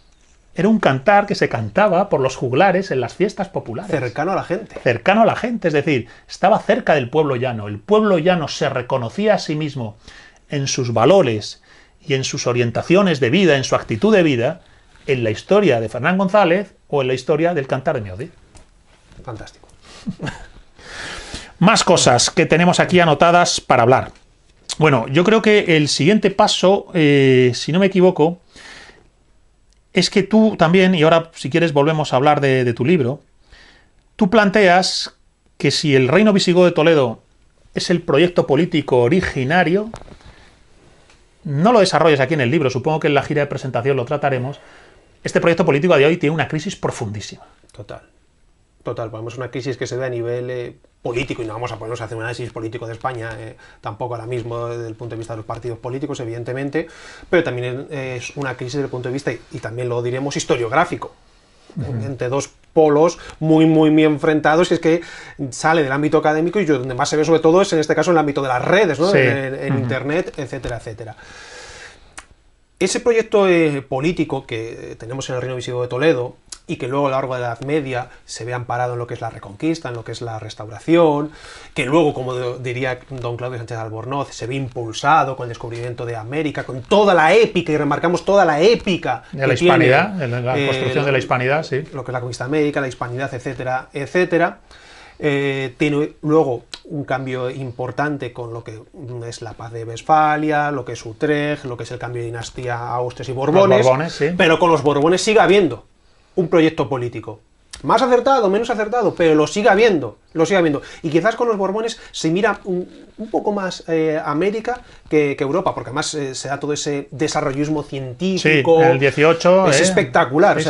Era un cantar que se cantaba por los juglares en las fiestas populares. Cercano a la gente. Cercano a la gente, es decir, estaba cerca del pueblo llano. El pueblo llano se reconocía a sí mismo en sus valores y en sus orientaciones de vida, en su actitud de vida, en la historia de Fernán González o en la historia del cantar de Meodi. Fantástico. Más cosas que tenemos aquí anotadas para hablar. Bueno, yo creo que el siguiente paso, eh, si no me equivoco, es que tú también, y ahora si quieres volvemos a hablar de, tu libro, tú planteas que si el reino visigodo de Toledo es el proyecto político originario, no lo desarrolles aquí en el libro, supongo que en la gira de presentación lo trataremos, este proyecto político de hoy tiene una crisis profundísima. Total. Total, pues vamos, una crisis que se ve a nivel eh, político, y no vamos a ponernos a hacer un análisis político de España, eh, tampoco ahora mismo desde el punto de vista de los partidos políticos, evidentemente, pero también es una crisis desde el punto de vista, y, también lo diremos, historiográfico, entre dos polos muy, muy, muy enfrentados, y es que sale del ámbito académico y donde más se ve sobre todo es en este caso en el ámbito de las redes, en, Internet, etcétera, etcétera. Ese proyecto eh, político que tenemos en el Reino Visivo de Toledo, y que luego a lo largo de la Edad Media se ve amparado en lo que es la Reconquista, en lo que es la Restauración, que luego, como diría don Claudio Sánchez Albornoz, se ve impulsado con el descubrimiento de América, con toda la épica, y remarcamos toda la épica. De la Hispanidad, en la construcción de la Hispanidad, sí. Lo que es la conquista América, la Hispanidad, etcétera, etcétera. Eh, tiene luego un cambio importante con lo que es la paz de Westfalia, lo que es Utrecht, lo que es el cambio de dinastía a y Borbones. Pero con los Borbones sigue habiendo un proyecto político. Más acertado, menos acertado, pero lo sigue habiendo, lo sigue habiendo. Y quizás con los Borbones se mira un, poco más eh, América que, Europa, porque además eh, se da todo ese desarrollismo científico. el 18. Es eh. espectacular.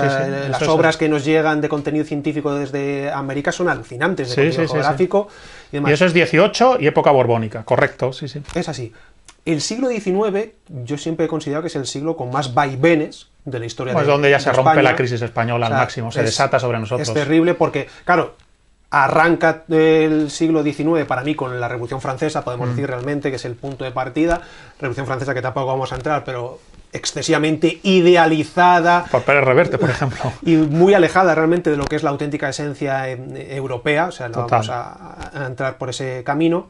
las obras que nos llegan de contenido científico desde América son alucinantes, de contenido geográfico y eso es 18 y época borbónica, correcto, sí, sí. Es así. El siglo XIX yo siempre he considerado que es el siglo con más vaivenes de la historia pues donde ya se rompe la crisis española al máximo, se desata sobre nosotros. Es terrible porque, claro, arranca el siglo XIX para mí con la Revolución Francesa, podemos mm. decir realmente que es el punto de partida. Revolución Francesa que tampoco vamos a entrar, pero excesivamente idealizada. Por Pérez Reverte, por ejemplo. Y muy alejada realmente de lo que es la auténtica esencia eh, europea, o sea, no vamos a, a entrar por ese camino.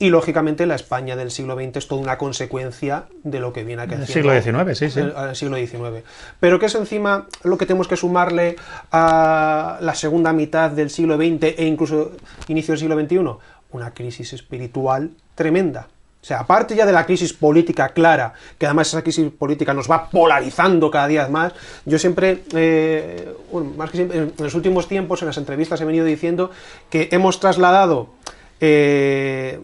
Y lógicamente la España del siglo XX es toda una consecuencia de lo que viene aquí. el siglo XIX, sí, sí. siglo XIX. Pero que es encima lo que tenemos que sumarle a la segunda mitad del siglo XX e incluso inicio del siglo XXI. Una crisis espiritual tremenda. O sea, aparte ya de la crisis política clara, que además esa crisis política nos va polarizando cada día más, yo siempre, eh, más que siempre, en los últimos tiempos, en las entrevistas he venido diciendo que hemos trasladado eh,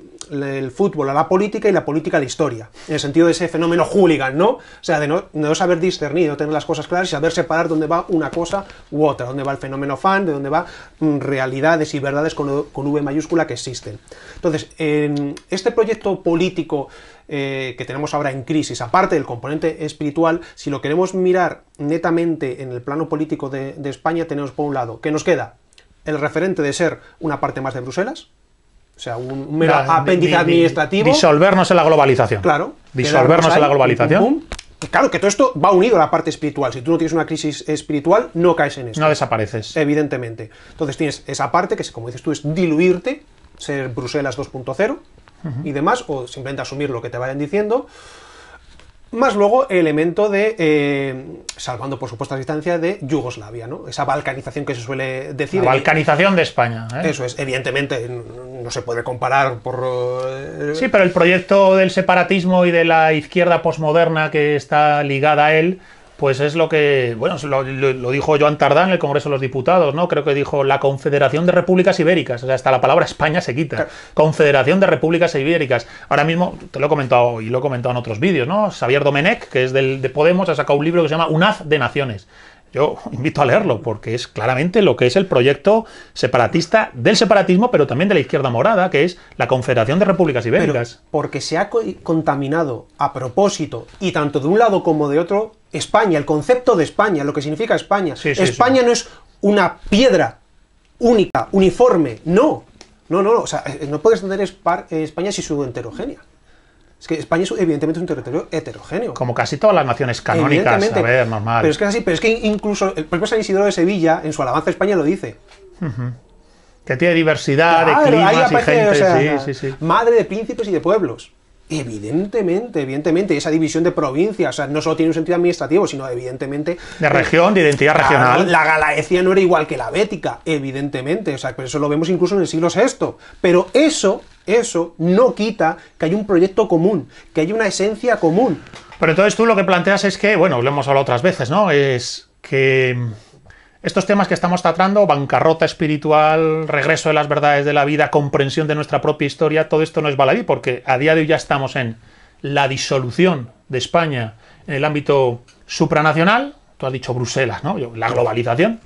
fútbol a la política y la política a la historia, en el sentido de ese fenómeno hooligan, ¿no? O sea, de no, saber discernir, no tener las cosas claras y saber separar dónde va una cosa u otra, dónde va el fenómeno fan, de dónde va mm, realidades y verdades con, V mayúscula que existen. Entonces, en este proyecto político eh, que tenemos ahora en crisis, aparte del componente espiritual, si lo queremos mirar netamente en el plano político de, de España, tenemos por un lado, ¿qué nos queda? El referente de ser una parte más de Bruselas, o sea, un, mero apéndice administrativo. Disolvernos en la globalización. Claro. Disolvernos en la globalización. Claro, que todo esto va unido a la parte espiritual. Si tú no tienes una crisis espiritual, no caes en eso. No desapareces. Evidentemente. Entonces tienes esa parte que, como dices tú, es diluirte, ser Bruselas 2.0 y demás, o simplemente asumir lo que te vayan diciendo más luego elemento de, eh, salvando por supuesto la distancia, de Yugoslavia, ¿no? Esa balcanización que se suele decir. La balcanización de España. ¿eh? Eso es, evidentemente no se puede comparar por... Eh, sí, pero el proyecto del separatismo y de la izquierda posmoderna que está ligada a él pues es lo que, bueno, lo, dijo Joan Tardán en el Congreso de los Diputados, ¿no? Creo que dijo la Confederación de Repúblicas Ibéricas, o sea, hasta la palabra España se quita. Confederación de Repúblicas Ibéricas. Ahora mismo, te lo he comentado y lo he comentado en otros vídeos, ¿no? Xavier Domenech, que es del, de Podemos, ha sacado un libro que se llama Un haz de Naciones yo invito a leerlo porque es claramente lo que es el proyecto separatista del separatismo, pero también de la izquierda morada, que es la Confederación de Repúblicas Ibéricas. porque se ha contaminado a propósito y tanto de un lado como de otro España, el concepto de España, lo que significa España. España no es una piedra única, uniforme, no. No, no, no, eh, no puedes tener eh, España si su heterogénea. Es que España es, evidentemente un territorio heterogéneo. Como casi todas las naciones canónicas, a ver, normal. Pero es que es así, pero es que incluso el propio San Isidro de Sevilla, en su alabanza a España, lo dice. Que tiene diversidad de climas y gente. sí, sí, sí. Madre de príncipes y de pueblos. Evidentemente, evidentemente, esa división de provincias, o sea, no solo tiene un sentido administrativo, sino evidentemente... De eh, región, de identidad regional. La, la Galaecia no era igual que la Bética, evidentemente, o sea, pero eso lo vemos incluso en el siglo VI. Pero eso eso no quita que hay un proyecto común, que hay una esencia común. Pero entonces tú lo que planteas es que, bueno, lo hemos hablado otras veces, ¿no? Es que estos temas que estamos tratando, bancarrota espiritual, regreso de las verdades de la vida, comprensión de nuestra propia historia, todo esto no es baladí, porque a día de hoy ya estamos en la disolución de España en el ámbito supranacional, tú has dicho Bruselas, ¿no? la globalización,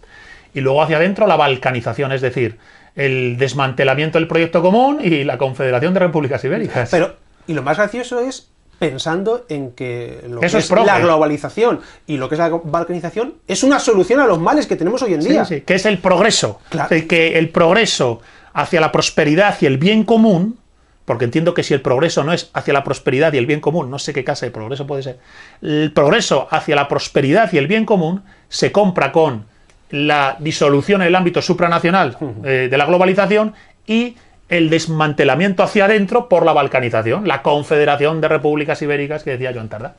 y luego hacia adentro la balcanización, es decir, el desmantelamiento del proyecto común y la Confederación de Repúblicas Ibéricas. Pero, y lo más gracioso es pensando en que lo que es, la eh. globalización y lo que es la balcanización es una solución a los males que tenemos hoy en día. Sí, sí, que es el progreso. Que el progreso hacia la prosperidad y el bien común, porque entiendo que si el progreso no es hacia la prosperidad y el bien común, no sé qué casa de progreso puede ser, el progreso hacia la prosperidad y el bien común se compra con la disolución en el ámbito supranacional eh, de la globalización y el desmantelamiento hacia adentro por la balcanización, la confederación de repúblicas ibéricas que decía Joan Tarda.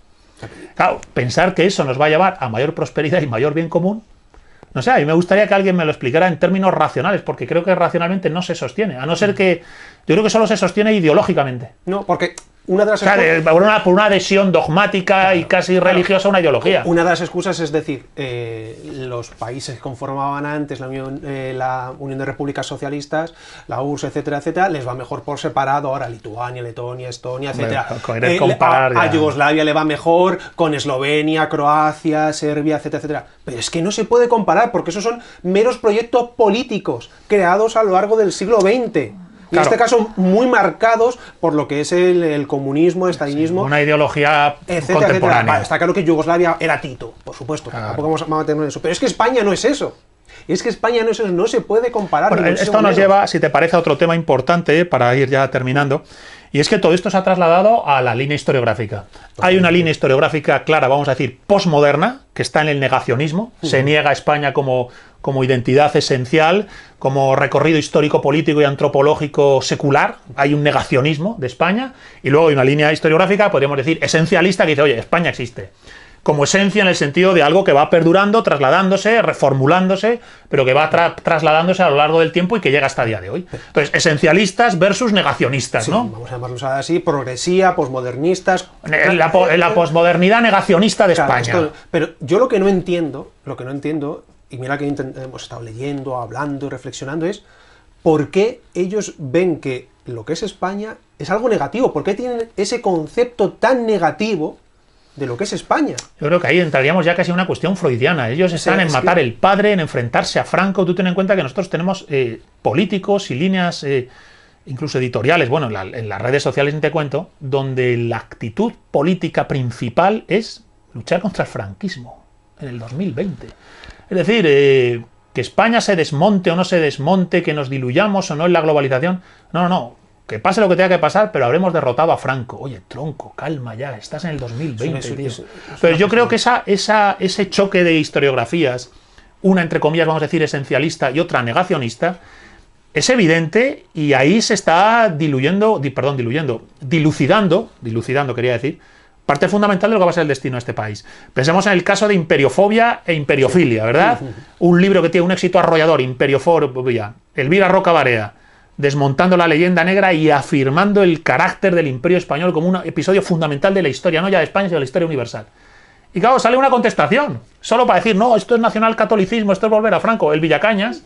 Claro, pensar que eso nos va a llevar a mayor prosperidad y mayor bien común, no sé, a mí me gustaría que alguien me lo explicara en términos racionales, porque creo que racionalmente no se sostiene, a no ser que yo creo que solo se sostiene ideológicamente. No, porque una de las por, una, adhesión dogmática y casi religiosa a una ideología. Una de las excusas es decir, eh, los países que conformaban antes la Unión, eh, la Unión de Repúblicas Socialistas, la URSS, etcétera, etcétera, les va mejor por separado. Ahora Lituania, Letonia, Estonia, etcétera. Eh, a, Yugoslavia le va mejor con Eslovenia, Croacia, Serbia, etcétera, etcétera. Pero es que no se puede comparar porque esos son meros proyectos políticos creados a lo largo del siglo XX en este caso muy marcados por lo que es el, comunismo, el estalinismo. una ideología contemporánea. Está claro que Yugoslavia era Tito, por supuesto, tampoco vamos a mantener eso, pero es que España no es eso es que España no, se puede comparar. esto nos lleva, si te parece, a otro tema importante para ir ya terminando. Y es que todo esto se ha trasladado a la línea historiográfica. Hay una línea historiográfica clara, vamos a decir, posmoderna, que está en el negacionismo. Se niega a España como, como identidad esencial, como recorrido histórico, político y antropológico secular. Hay un negacionismo de España. Y luego hay una línea historiográfica, podríamos decir, esencialista, que dice, oye, España existe como esencia en el sentido de algo que va perdurando, trasladándose, reformulándose, pero que va trasladándose a lo largo del tiempo y que llega hasta el día de hoy. Entonces, esencialistas versus negacionistas, ¿no? Vamos a llamarlos así, progresía, posmodernistas. La, posmodernidad negacionista de España. pero yo lo que no entiendo, lo que no entiendo, y mira que hemos estado leyendo, hablando y reflexionando, es por qué ellos ven que lo que es España es algo negativo, por qué tienen ese concepto tan negativo de lo que es España. Yo creo que ahí entraríamos ya casi en una cuestión freudiana. Ellos están en matar el padre, en enfrentarse a Franco. Tú ten en cuenta que nosotros tenemos eh, políticos y líneas, eh, incluso editoriales, bueno, en, las redes sociales ni te cuento, donde la actitud política principal es luchar contra el franquismo en el 2020. Es decir, eh, que España se desmonte o no se desmonte, que nos diluyamos o no en la globalización. No, no, no. Que pase lo que tenga que pasar, pero habremos derrotado a Franco. Oye, tronco, calma ya, estás en el 2020, pero yo creo que esa, ese choque de historiografías, una entre comillas, vamos a decir, esencialista y otra negacionista, es evidente y ahí se está diluyendo, perdón, diluyendo, dilucidando, dilucidando quería decir, parte fundamental de lo que va a ser el destino de este país. Pensemos en el caso de imperiofobia e imperiofilia, ¿verdad? Un libro que tiene un éxito arrollador, imperiofobia, Elvira Roca Barea desmontando la leyenda negra y afirmando el carácter del imperio español como un episodio fundamental de la historia, no ya de España, sino de la historia universal. Y claro, sale una contestación, solo para decir, no, esto es nacional catolicismo, esto es volver a Franco, el Villacañas.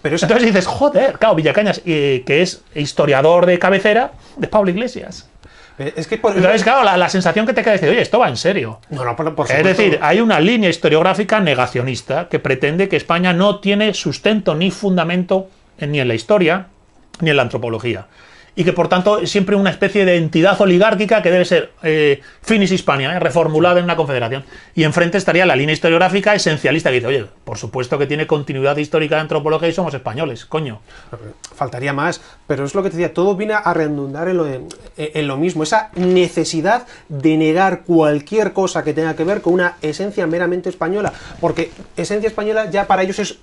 Pero Entonces dices, joder, claro, Villacañas, eh, que es historiador de cabecera de Pablo Iglesias. Es que claro, la, sensación que te queda es decir, oye, esto va en serio. es decir, hay una línea historiográfica negacionista que pretende que España no tiene sustento ni fundamento ni en la historia, ni en la antropología. Y que por tanto es siempre una especie de entidad oligárquica que debe ser eh, Finis Hispania, eh, reformulada en una confederación. Y enfrente estaría la línea historiográfica esencialista que dice, oye, por supuesto que tiene continuidad histórica de antropología y somos españoles, coño. Faltaría más, pero es lo que te decía, todo viene a redundar en lo, eh, en lo mismo, esa necesidad de negar cualquier cosa que tenga que ver con una esencia meramente española, porque esencia española ya para ellos es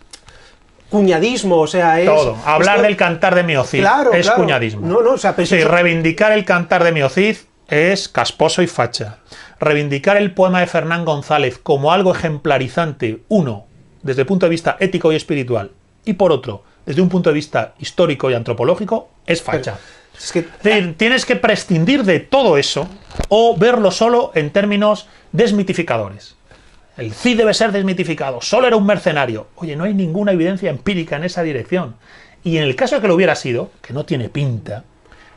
cuñadismo, o sea, es... Todo, hablar del cantar de Miocid es cuñadismo. No, no, o sea, sí, reivindicar el cantar de Miocid es casposo y facha. Reivindicar el poema de Fernán González como algo ejemplarizante, uno, desde el punto de vista ético y espiritual, y por otro, desde un punto de vista histórico y antropológico, es facha. que... tienes que prescindir de todo eso o verlo solo en términos desmitificadores. El Cid debe ser desmitificado, solo era un mercenario. Oye, no hay ninguna evidencia empírica en esa dirección. Y en el caso de que lo hubiera sido, que no tiene pinta,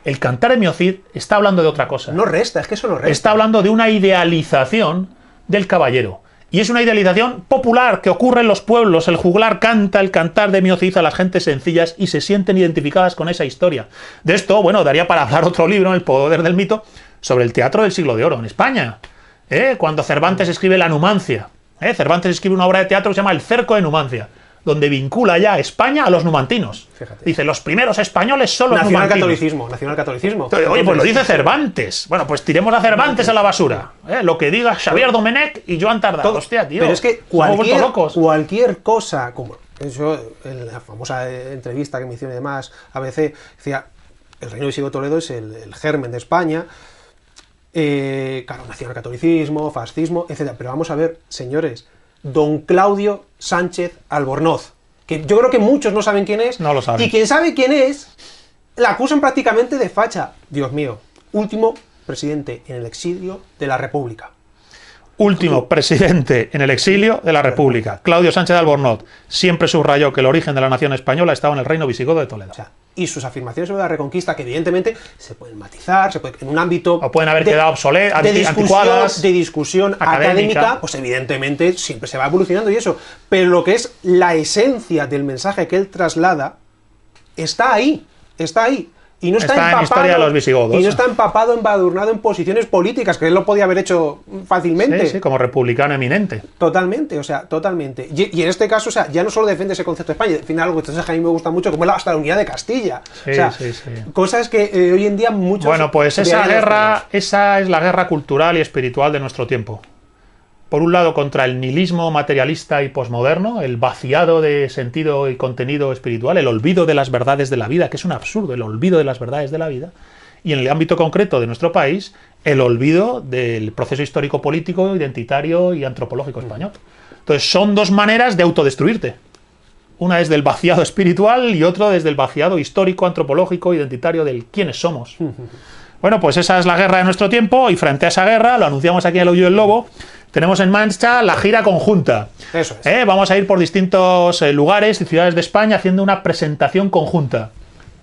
el cantar de Miocid está hablando de otra cosa. No resta, es que eso no resta. Está hablando de una idealización del caballero. Y es una idealización popular que ocurre en los pueblos. El juglar canta el cantar de Miocid a las gentes sencillas y se sienten identificadas con esa historia. De esto, bueno, daría para hablar otro libro, El poder del mito, sobre el teatro del siglo de oro en España. ¿eh? Cuando Cervantes escribe La Numancia. ¿Eh? Cervantes escribe una obra de teatro que se llama El cerco de Numancia, donde vincula ya España a los numantinos. Dice, los primeros españoles son los nacional numantinos. Catolicismo, nacional catolicismo. oye, pues lo dice Cervantes. Bueno, pues tiremos a Cervantes a la basura. ¿eh? Lo que diga Xavier Domenech y Joan Tardá. Hostia, tío. Pero es que cualquier, locos. cualquier cosa, como en la famosa eh, entrevista que me hicieron y demás, ABC, decía, el reino de Sigo Toledo es el germen de España, eh, claro, nació catolicismo, fascismo, etc. Pero vamos a ver, señores, don Claudio Sánchez Albornoz, que yo creo que muchos no saben quién es, no lo saben. y quien sabe quién es, la acusan prácticamente de facha. Dios mío, último presidente en el exilio de la República. Último presidente en el exilio de la República, Claudio Sánchez Albornoz, siempre subrayó que el origen de la nación española estaba en el reino visigodo de Toledo y sus afirmaciones sobre la reconquista, que evidentemente se pueden matizar, se puede, en un ámbito. O pueden haber de, quedado obsoletas, de discusión, de discusión académica. pues evidentemente siempre se va evolucionando y eso. Pero lo que es la esencia del mensaje que él traslada está ahí, está ahí. Y no está, empapado, Y no está empapado, embadurnado en posiciones políticas, que él lo podía haber hecho fácilmente. Sí, como republicano eminente. Totalmente, o sea, totalmente. Y, en este caso, o sea, ya no solo defiende ese concepto de España, al final algo que a mí me gusta mucho, como la hasta la unidad de Castilla. Sí, o sea, Cosas que eh, hoy en día muchos... Bueno, pues esa guerra, esa es la guerra cultural y espiritual de nuestro tiempo por un lado, contra el nihilismo materialista y posmoderno, el vaciado de sentido y contenido espiritual, el olvido de las verdades de la vida, que es un absurdo, el olvido de las verdades de la vida, y en el ámbito concreto de nuestro país, el olvido del proceso histórico político, identitario y antropológico español. Entonces, son dos maneras de autodestruirte. Una es del vaciado espiritual y otra desde el vaciado histórico, antropológico, identitario del quiénes somos. Bueno, pues esa es la guerra de nuestro tiempo y frente a esa guerra, lo anunciamos aquí en el Hoyo del Lobo, tenemos en mancha la gira conjunta. Eso es. Eh, vamos a ir por distintos eh, lugares y ciudades de España haciendo una presentación conjunta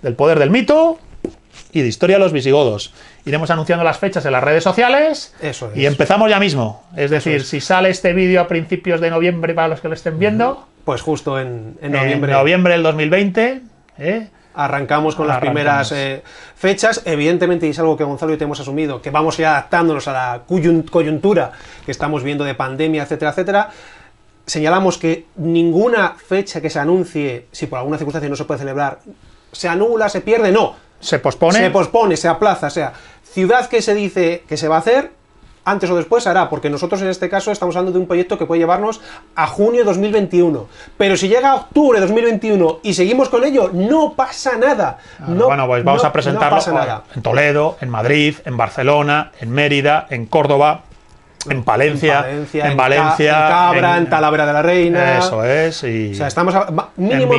del poder del mito y de historia de los visigodos. Iremos anunciando las fechas en las redes sociales Eso es. y empezamos ya mismo. Es decir, si sale este vídeo a principios de noviembre para los que lo estén viendo. Pues justo en, noviembre. En noviembre del 2020 arrancamos con las primeras eh, fechas. Evidentemente, y es algo que Gonzalo y te hemos asumido, que vamos a ir adaptándonos a la coyuntura que estamos viendo de pandemia, etcétera, etcétera. Señalamos que ninguna fecha que se anuncie, si por alguna circunstancia no se puede celebrar, se anula, se pierde, no. Se pospone. Se pospone, se aplaza, sea, ciudad que se dice que se va a hacer, antes o después hará, porque nosotros en este caso estamos hablando de un proyecto que puede llevarnos a junio 2021. Pero si llega a octubre 2021 y seguimos con ello, no pasa nada. bueno, pues vamos a presentarlo en Toledo, en Madrid, en Barcelona, en Mérida, en Córdoba, en Palencia, en, Valencia, en Cabra, en, Talavera de la Reina. Eso es. o sea, estamos mínimo,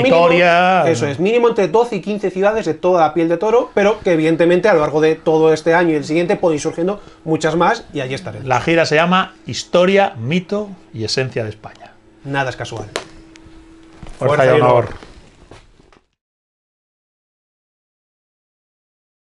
eso es, mínimo entre 12 y 15 ciudades de toda la piel de toro, pero que evidentemente a lo largo de todo este año y el siguiente podéis ir surgiendo muchas más y allí estaré. La gira se llama Historia, Mito y Esencia de España. Nada es casual. Fuerza, y honor.